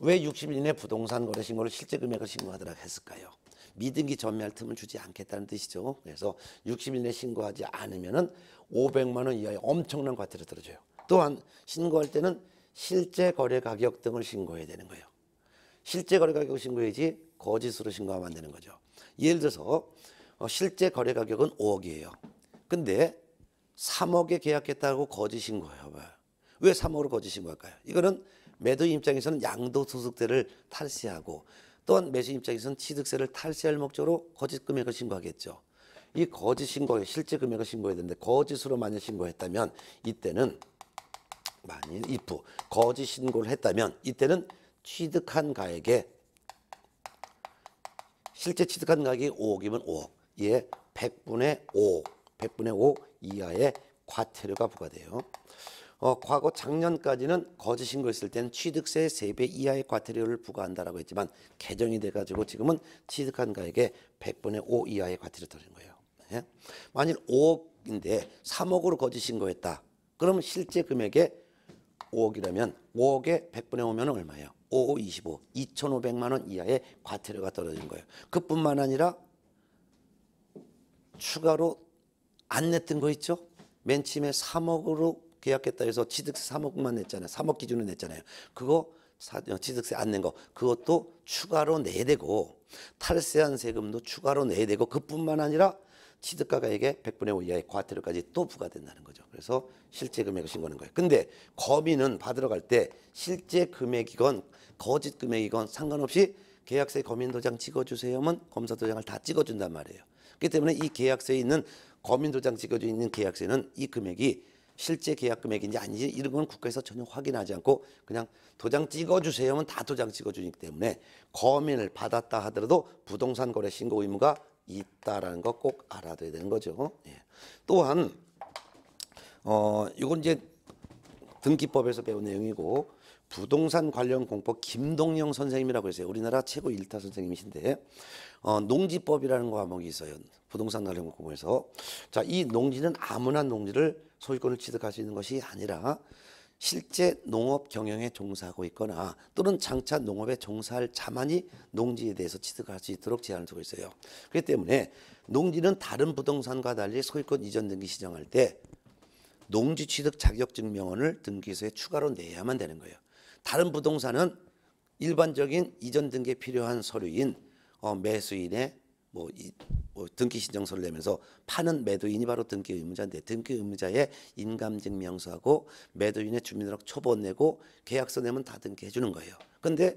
S1: 왜 60일 내 부동산 거래 신고를 실제 금액을 신고하더라 했을까요? 믿등기전멸할 틈을 주지 않겠다는 뜻이죠. 그래서 60일 내 신고하지 않으면은 500만 원 이하의 엄청난 과태료 들어줘요. 또한 신고할 때는 실제 거래 가격 등을 신고해야 되는 거예요. 실제 거래 가격을 신고해야지 거짓으로 신고하면 안 되는 거죠. 예를 들어서 어, 실제 거래 가격은 5억이에요. 근데 3억에 계약했다고 거짓 신고해요왜 3억으로 거짓 신고할까요? 이거는 매도 입장에서는 양도 소득대를 탈세하고 또한 매수 입장에서는 취득세를 탈세할 목적으로 거짓 금액을 신고하겠죠. 이 거짓 신고, 실제 금액을 신고해야 되는데 거짓으로 만약 신고했다면 이때는 만일 if 거짓 신고를 했다면 이때는 취득한 가액에 실제 취득한 가액이 5억이면 5억 예 100분의 5 100분의 5 이하의 과태료가 부과돼요. 어, 과거 작년까지는 거짓 신거있을 때는 취득세 3배 이하의 과태료를 부과한다라고 했지만 개정이 돼가지고 지금은 취득한 가액의 100분의 5 이하의 과태료 떨어 거예요. 예? 만일 5억인데 3억으로 거짓 신고했다. 그러 실제 금액의 5억이라면 5억에 100분의 5면 얼마예요? 5, 25, 2,500만 원 이하의 과태료가 떨어진 거예요. 그뿐만 아니라 추가로 안 냈던 거 있죠? 맨 처음에 3억으로 계약했다 해서 취득세 3억만 냈잖아요. 3억 기준으로 냈잖아요. 그거 어, 취득세 안 낸 거 그것도 추가로 내야 되고 탈세한 세금도 추가로 내야 되고 그뿐만 아니라 취득가가액게 100분의 5 이하의 과태료까지 또 부과된다는 거죠. 그래서 실제 금액을 신고하는 거예요. 근데 거민은 받으러 갈 때 실제 금액이건 거짓 금액이건 상관없이 계약서에 거민 도장 찍어주세요면 하 검사 도장을 다 찍어준단 말이에요. 그렇기 때문에 이 계약서에 있는 거민 도장 찍어져 는 계약서는 에이 금액이 실제 계약 금액인지 아닌지 이런 건 국가에서 전혀 확인하지 않고 그냥 도장 찍어주세요 하면 다 도장 찍어주기 때문에 거민을 받았다 하더라도 부동산 거래 신고 의무가 있다라는 거 꼭 알아둬야 되는 거죠. 예. 또한 어 이건 이제 등기법에서 배운 내용이고 부동산 관련 공법 김동영 선생님이라고 있어요. 우리나라 최고 일타 선생님이신데 어, 농지법이라는 과목이 있어요. 부동산 관련 공법에서 자이 농지는 아무나 농지를 소유권을 취득할 수 있는 것이 아니라 실제 농업 경영에 종사하고 있거나 또는 장차 농업에 종사할 자만이 농지에 대해서 취득할 수 있도록 제한을 두고 있어요.
S2: 그렇기 때문에
S1: 농지는 다른 부동산과 달리 소유권 이전 등기 시정할 때 농지 취득 자격 증명원을 등기소에 추가로 내야만 되는 거예요. 다른 부동산은 일반적인 이전 등기에 필요한 서류인 어, 매수인의 뭐, 이, 뭐 등기 신청서를 내면서 파는 매도인이 바로 등기 의무자인데 등기 의무자의 인감증명서하고 매도인의 주민등록 초본 내고 계약서 내면 다 등기해 주는 거예요. 근데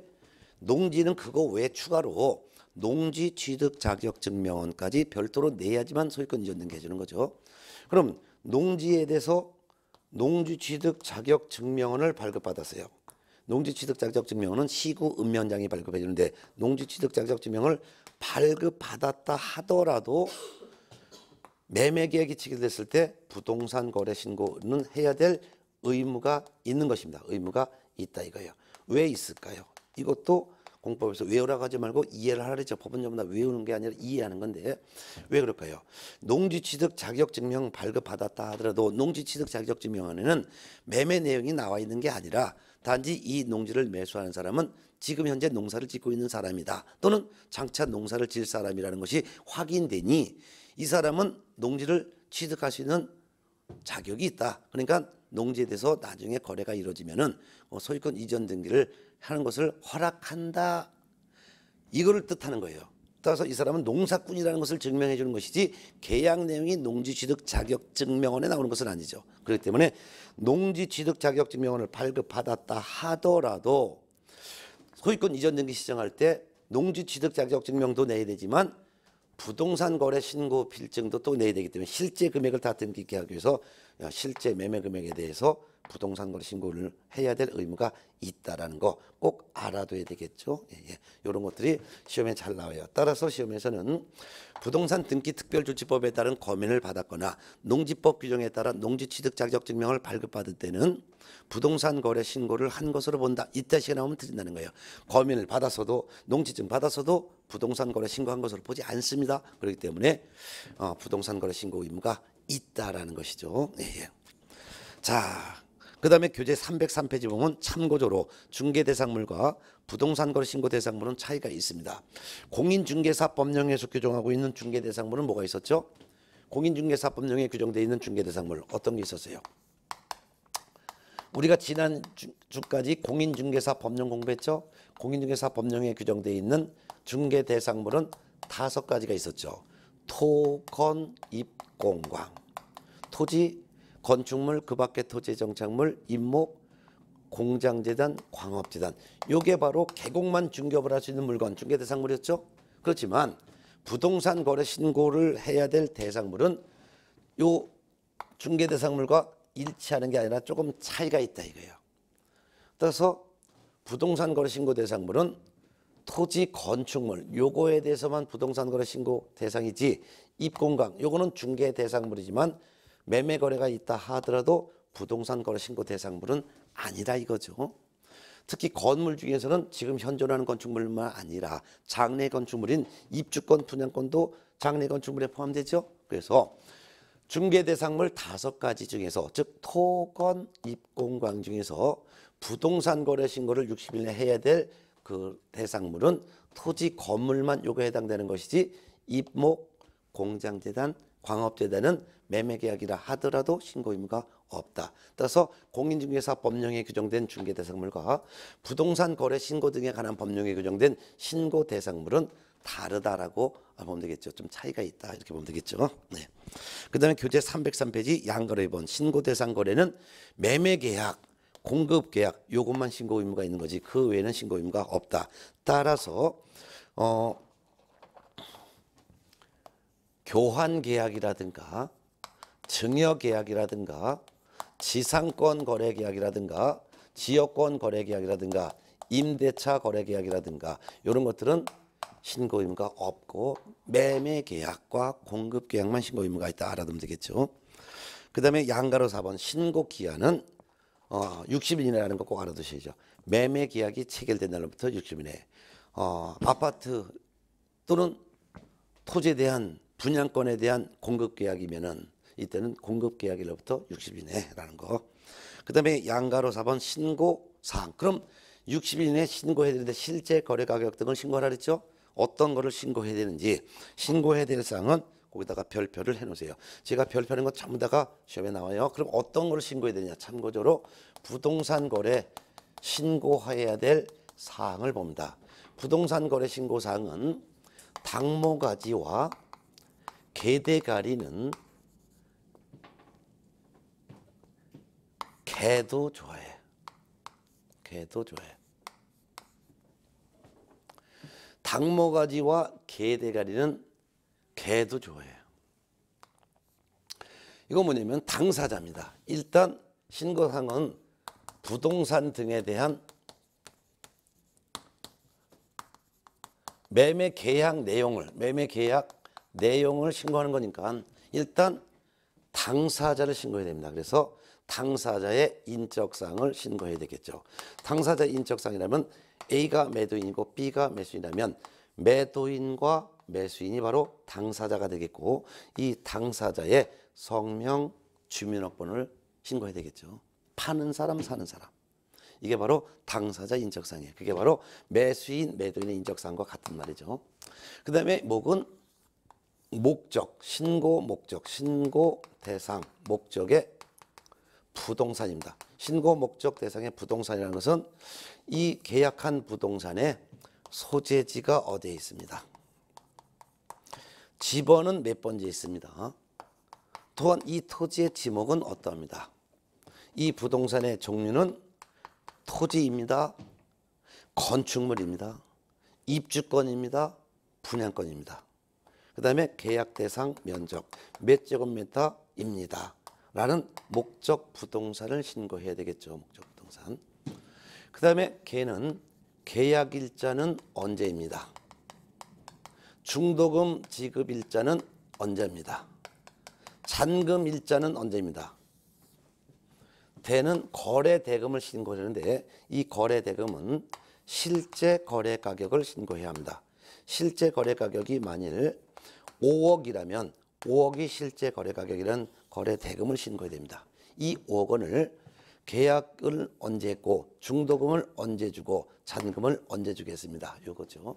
S1: 농지는 그거 외 추가로 농지 취득 자격 증명원까지 별도로 내야지만 소유권 이전 등기해 주는 거죠. 그럼 농지에 대해서 농지 취득 자격 증명원을 발급받았어요. 농지취득자격증명은 시구 읍면장이 발급해 주는데 농지취득자격증명을 발급받았다 하더라도 매매계약이 체결됐을 때 부동산 거래 신고는 해야 될 의무가 있는 것입니다. 의무가 있다 이거예요. 왜 있을까요? 이것도 공법에서 외우라고 하지 말고 이해를 하라 했죠. 법은 전부 다 외우는 게 아니라 이해하는 건데 왜 그럴까요? 농지취득 자격증명 발급받았다 하더라도 농지취득 자격증명 안에는 매매 내용이 나와 있는 게 아니라 단지 이 농지를 매수하는 사람은 지금 현재 농사를 짓고 있는 사람이다. 또는 장차 농사를 지을 사람이라는 것이 확인되니 이 사람은 농지를 취득할 수 있는 자격이 있다. 그러니까 농지에 대해서 나중에 거래가 이루어지면 뭐 소유권 이전 등기를 하는 것을 허락한다. 이거를 뜻하는 거예요. 따라서 이 사람은 농사꾼이라는 것을 증명해 주는 것이지 계약 내용이 농지취득 자격증명원에 나오는 것은 아니죠. 그렇기 때문에 농지취득 자격증명원을 발급받았다 하더라도 소유권 이전 등기 시정할 때 농지취득 자격증명도 내야 되지만 부동산 거래 신고 필증도 또 내야 되기 때문에 실제 금액을 다 등기하기 위해서 실제 매매 금액에 대해서 부동산 거래 신고를 해야 될 의무가 있다라는 거 꼭 알아둬야 되겠죠. 예, 예. 이런 것들이 시험에 잘 나와요. 따라서 시험에서는 부동산 등기 특별조치법에 따른 검인을 받았거나 농지법 규정에 따라 농지 취득 자격 증명을 발급받을 때는 부동산 거래 신고를 한 것으로 본다. 이때 시간 나오면 드린다는 거예요. 검인을 받아서도 농지증 받아서도 부동산 거래 신고한 것으로 보지 않습니다. 그렇기 때문에 어, 부동산 거래 신고 의무가 있다라는 것이죠. 예, 예. 자, 그 다음에 교재 303페이지 보면 참고조로 중개대상물과 부동산거래 신고대상물은 차이가 있습니다. 공인중개사법령에 서 규정하고 있는 중개대상물은 뭐가 있었죠? 공인중개사법령에 규정되어 있는 중개대상물 어떤 게 있었어요? 우리가 지난 주까지 공인중개사 법령 공부했죠. 공인중개사 법령에 규정되어 있는 중개 대상물은 다섯 가지가 있었죠. 토, 건, 입, 공광. 토지, 건축물 그 밖의 토지 정착물 임목 공장재단 광업재단 요게 바로 개곡만 중개업을 할수 있는 물건 중개 대상물이었죠 그렇지만 부동산 거래 신고를 해야 될 대상물은 요 중개 대상물과 일치하는 게 아니라 조금 차이가 있다 이거예요 따라서 부동산 거래 신고 대상물은 토지 건축물 요거에 대해서만 부동산 거래 신고 대상이지 입공강 요거는 중개 대상물이지만 매매 거래가 있다 하더라도 부동산 거래 신고 대상물은 아니다 이거죠. 특히 건물 중에서는 지금 현존하는 건축물만 아니라 장래 건축물인 입주권 분양권도 장래 건축물에 포함되죠. 그래서 중개 대상물 다섯 가지 중에서 즉 토건 입공광 중에서 부동산 거래 신고를 60일 내 해야 될 그 대상물은 토지 건물만 요거에 해당되는 것이지 입목 공장재단 광업재단은 매매계약이라 하더라도 신고의무가 없다. 따라서 공인중개사 법령에 규정된 중개대상물과 부동산 거래 신고 등에 관한 법령에 규정된 신고대상물은 다르다라고 보면 되겠죠. 좀 차이가 있다 이렇게 보면 되겠죠. 네. 그 다음에 교재 303페이지 양거래본 신고대상 거래는 매매계약 공급계약 요것만 신고 의무가 있는 거지 그 외에는 신고 의무가 없다. 따라서 어 교환 계약이라든가 증여계약이라든가 지상권 거래계약이라든가 지역권 거래계약이라든가 임대차 거래계약이라든가 이런 것들은 신고 의무가 없고 매매 계약과 공급 계약만 신고 의무가 있다 알아두면 되겠죠. 그 다음에 양가로 4번 신고 기한은 어, 60일 이라는거 꼭 알아두셔야죠. 매매 계약이 체결된 날로부터 60일 이내 어, 아파트 또는 토지에 대한 분양권에 대한 공급 계약이면은 이때는 공급 계약일로부터 60일 내라는 거. 그다음에 양가로 4번 신고 사항. 그럼 60일 내 신고해야 되는데 실제 거래 가격 등을 신고하라 그랬죠? 어떤 거를 신고해야 되는지 신고해야 될 사항은 거기다가 별표를 해놓으세요. 제가 별표는 거 전부 다가 시험에 나와요. 그럼 어떤 걸 신고해야 되냐? 참고적으로 부동산 거래 신고해야 될 사항을 봅니다. 부동산 거래 신고 사항은 당모가지와 개대가리는 개도 좋아해. 개도 좋아해. 닭모가지와 개 대가리는 개도 좋아해. 이거 뭐냐면 당사자입니다. 일단 신고상은 부동산 등에 대한 매매 계약 내용을 매매 계약 내용을 신고하는 거니까 일단 당사자를 신고해야 됩니다. 그래서 당사자의 인적상을 신고해야 되겠죠. 당사자 인적상이라면 A가 매도인이고 B가 매수인이라면 매도인과 매수인이 바로 당사자가 되겠고 이 당사자의 성명 주민등록번호를 신고해야 되겠죠. 파는 사람 사는 사람. 이게 바로 당사자 인적상이에요. 그게 바로 매수인 매도인의 인적상과 같은 말이죠. 그 다음에 목은 목적, 신고 목적, 신고 대상, 목적의 부동산입니다. 신고 목적 대상의 부동산이라는 것은 이 계약한 부동산의 소재지가 어디에 있습니다. 집원은 몇 번째 있습니다. 또한 이 토지의 지목은 어떠합니다. 이 부동산의 종류는 토지입니다. 건축물입니다. 입주권입니다. 분양권입니다. 그 다음에 계약 대상 면적 몇 제곱미터입니다. 라는 목적 부동산을 신고해야 되겠죠. 목적 부동산. 그 다음에 개는 계약 일자는 언제입니다. 중도금 지급 일자는 언제입니다. 잔금 일자는 언제입니다. 대는 거래 대금을 신고하는데 이 거래 대금은 실제 거래 가격을 신고해야 합니다. 실제 거래 가격이 만일 5억이라면 5억이 실제 거래 가격이란 거래 대금을 신고해야 됩니다. 이 5억 원을 계약을 언제 했고 중도금을 언제 주고 잔금을 언제 주겠습니다. 이거죠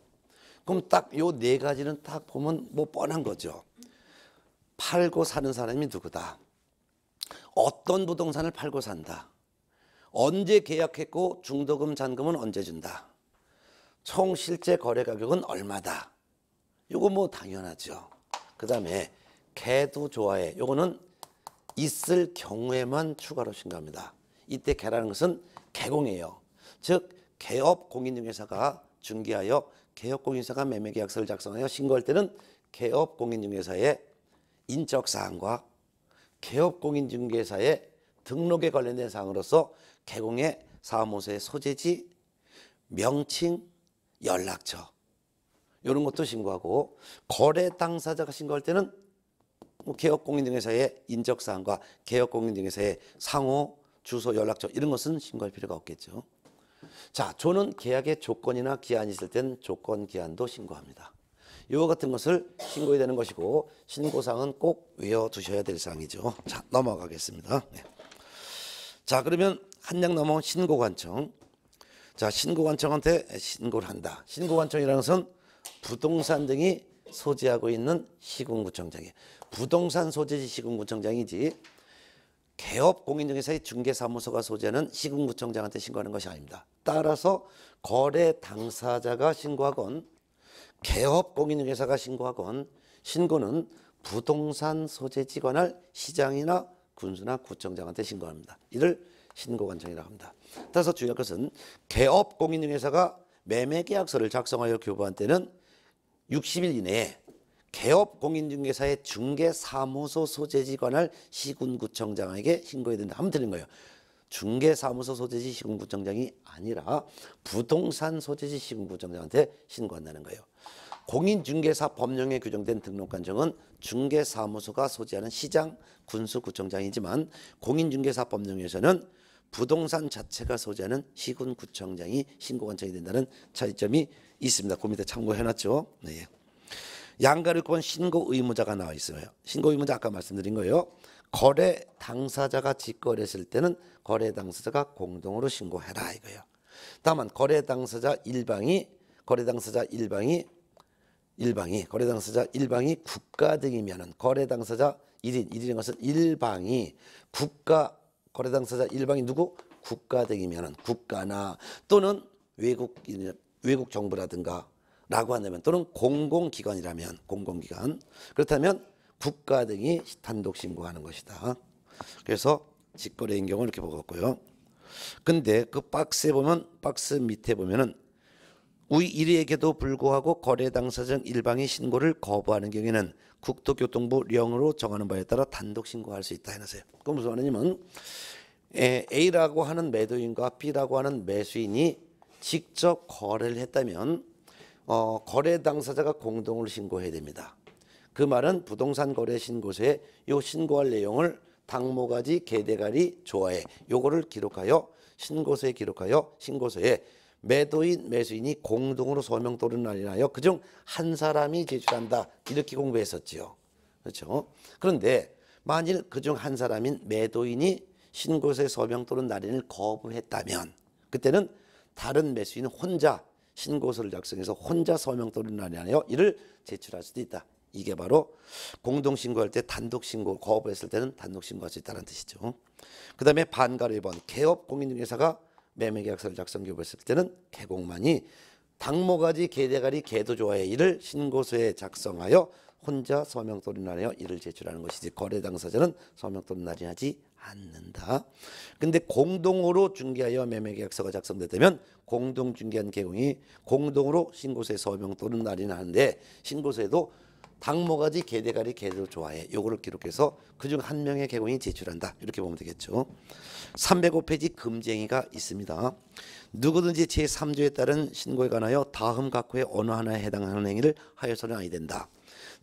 S1: 그럼 딱 요 네 가지는 딱 보면 뭐 뻔한 거죠. 팔고 사는 사람이 누구다. 어떤 부동산을 팔고 산다. 언제 계약했고 중도금 잔금은 언제 준다. 총 실제 거래 가격은 얼마다. 이거뭐 당연하죠. 그 다음에 개도 좋아해. 이거는 있을 경우에만 추가로 신고합니다. 이때 개라는 것은 개공이에요. 즉 개업 공인중개사가 중개하여 개업 공인사가 매매계약서를 작성하여 신고할 때는 개업 공인중개사의 인적 사항과 개업 공인중개사의 등록에 관련된 사항으로서 개공의 사무소의 소재지, 명칭, 연락처 이런 것도 신고하고 거래 당사자가 신고할 때는 뭐 개업공인중개사의 인적사항과 개업공인중개사의 상호, 주소, 연락처 이런 것은 신고할 필요가 없겠죠. 자, 저는 계약의 조건이나 기한이 있을 땐 조건 기한도 신고합니다. 이와 같은 것을 신고해야 되는 것이고 신고사항은 꼭 외워두셔야 될 사항이죠. 자, 넘어가겠습니다. 네. 자, 그러면 한 양 넘어 신고관청. 자, 신고관청한테 신고를 한다. 신고관청이라는 것은 부동산 등이 소지하고 있는 시군구청장에 부동산 소재지 시군구청장이지 개업 공인중개사의 중개사무소가 소재는 시군구청장한테 신고하는 것이 아닙니다. 따라서 거래 당사자가 신고하건 개업 공인중개사가 신고하건 신고는 부동산 소재지 관할 시장이나 군수나 구청장한테 신고합니다. 이를 신고관청이라고 합니다. 따라서 주의할 것은 개업 공인중개사가 매매계약서를 작성하여 교부한 때는 60일 이내에 개업 공인중개사의 중개사무소 소재지관할 시군구청장에게 신고해야 된다 하면 틀린 거예요. 중개사무소 소재지 시군구청장이 아니라 부동산 소재지 시군구청장한테 신고한다는 거예요. 공인중개사 법령에 규정된 등록관청은 중개사무소가 소재하는 시장, 군수구청장이지만 공인중개사 법령에서는 부동산 자체가 소재하는 시군구청장이 신고관청이 된다는 차이점이 있습니다. 고민에 그 참고해놨죠. 네. 양가를 구한 신고 의무자가 나와 있어요. 신고 의무자 아까 말씀드린 거예요. 거래 당사자가 직거래했을 때는 거래 당사자가 공동으로 신고해라 이거예요. 다만 거래 당사자 일방이 거래 당사자 일방이 일방이 거래 당사자 일방이 국가 등이면은 거래 당사자 일인일인 것은 일방이 국가 거래 당사자 일방이 누구 국가 등이면은 국가나 또는 외국 외국 정부라든가 라고 한다면 또는 공공기관이라면 공공기관 그렇다면 국가 등이 단독 신고하는 것이다. 그래서 직거래인 경우 이렇게 보았고요. 근데 그 박스에 보면 박스 밑에 보면은 우리 1위에게도 불구하고 거래 당사자 등 일방이 신고를 거부하는 경우에는 국토교통부 령으로 정하는 바에 따라 단독 신고할 수 있다 해놨어요. 그 무슨 말이냐면 A라고 하는 매도인과 B라고 하는 매수인이 직접 거래를 했다면 어, 거래 당사자가 공동을 신고해야 됩니다. 그 말은 부동산 거래 신고서에 요 신고할 내용을 당모가지 개대가리 조화에 요거를 기록하여 신고서에 기록하여 신고서에 매도인 매수인이 공동으로 서명 또는 날인하여 그중 한 사람이 제출한다 이렇게 공부했었지요. 그렇죠? 그런데 만일 그 중 한 사람인 매도인이 신고서에 서명 또는 날인을 거부했다면 그때는 다른 매수인 혼자 신고서를 작성해서 혼자 서명 또는 아니하여 이를 제출할 수도 있다. 이게 바로 공동 신고할 때 단독 신고 거부했을 때는 단독 신고할 수 있다는 뜻이죠. 그다음에 반가로 1번 개업 공인중개사가 매매 계약서를 작성 교부했을 때는 개공만이 당모가지 개대가리 개도조화의 일을 신고서에 작성하여 혼자 서명 또는 아니하 이를 제출하는 것이지 거래 당사자는 서명 또는 아니하지 않는다. 근데 공동으로 중개하여 매매 계약서가 작성됐다면 공동 중개한 개공이 공동으로 신고서에 서명 또는 날인 하는데 신고서에도 당모가지 개대가리 개를 좋아해 요거를 기록해서 그중 한 명의 개공이 제출한다 이렇게 보면 되겠죠 305페이지 금쟁이가 있습니다 누구든지 제3조에 따른 신고에 관하여 다음 각호의 어느 하나에 해당하는 행위를 하여서는 아니 된다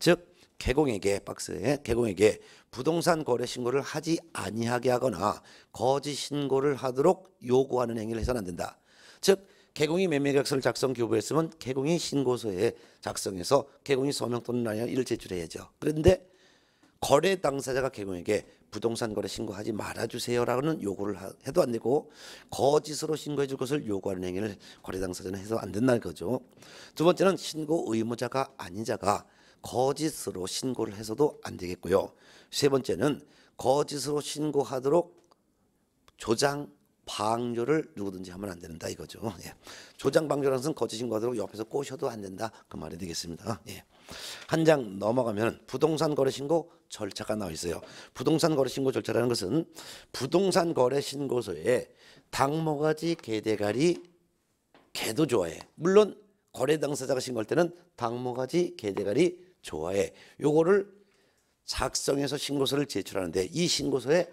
S1: 즉 개공에게 박스에 개공에게 부동산 거래 신고를 하지 아니하게 하거나 거짓 신고를 하도록 요구하는 행위를 해서는 안 된다. 즉 개공이 매매계약서를 작성 교부했으면 개공이 신고서에 작성해서 개공이 서명 또는 나열 이를 제출해야죠. 그런데 거래 당사자가 개공에게 부동산 거래 신고하지 말아주세요라는 요구를 해도 안 되고 거짓으로 신고해 줄 것을 요구하는 행위를 거래 당사자는 해서 안 된다는 거죠. 두 번째는 신고 의무자가 아닌 자가 거짓으로 신고를 해서도 안 되겠고요. 세 번째는 거짓으로 신고하도록 조장 방조를 누구든지 하면 안 된다 이거죠. 예. 조장 방조라는 것은 거짓 신고하도록 옆에서 꼬셔도 안 된다 그 말이 되겠습니다. 예. 한 장 넘어가면 부동산 거래 신고 절차가 나와 있어요. 부동산 거래 신고 절차라는 것은 부동산 거래 신고서에 당모가지 개대가리 개도 좋아해. 물론 거래 당사자가 신고할 때는 당모가지 개대가리 좋아해. 요거를 작성해서 신고서를 제출하는데 이 신고서에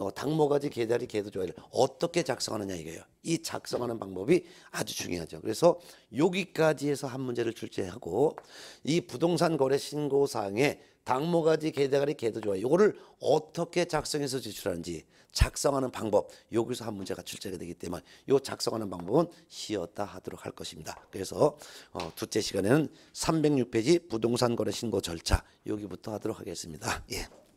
S1: 어, 당모가지, 개다리, 개도 좋아해를 어떻게 작성하느냐 이거예요. 이 작성하는 방법이 아주 중요하죠. 그래서 여기까지 해서 한 문제를 출제하고 이 부동산 거래 신고사항에 당모가지, 게다가리, 게도 좋아요. 요거를 어떻게 작성해서 제출하는지 작성하는 방법 여기서 한 문제가 출제가 되기 때문에 요 작성하는 방법은 쉬었다 하도록 할 것입니다. 그래서 어, 둘째 시간에는 306페이지 부동산 거래 신고 절차 여기부터 하도록 하겠습니다. 예.